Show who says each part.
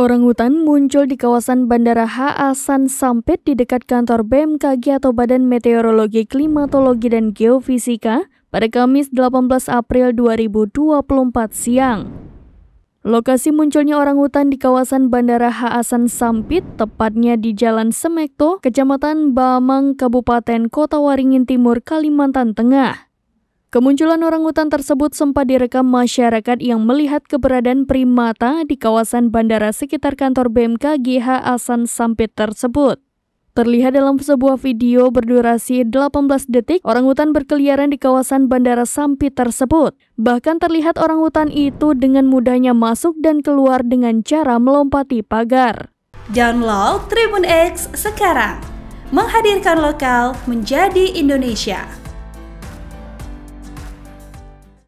Speaker 1: Orang hutan muncul di kawasan Bandara HA San Sampit di dekat kantor BMKG atau Badan Meteorologi, Klimatologi, dan Geofisika pada Kamis 18 April 2024 siang. Lokasi munculnya orang hutan di kawasan Bandara HA San Sampit, tepatnya di Jalan Semekto, Kecamatan Bamang, Kabupaten Kota Waringin Timur, Kalimantan Tengah. Kemunculan orangutan tersebut sempat direkam masyarakat yang melihat keberadaan primata di kawasan bandara sekitar kantor BMKG Hasan Sampit tersebut. Terlihat dalam sebuah video berdurasi 18 detik, orangutan berkeliaran di kawasan bandara Sampit tersebut. Bahkan terlihat orangutan itu dengan mudahnya masuk dan keluar dengan cara melompati pagar.
Speaker 2: Download Tribun X sekarang, menghadirkan lokal menjadi Indonesia.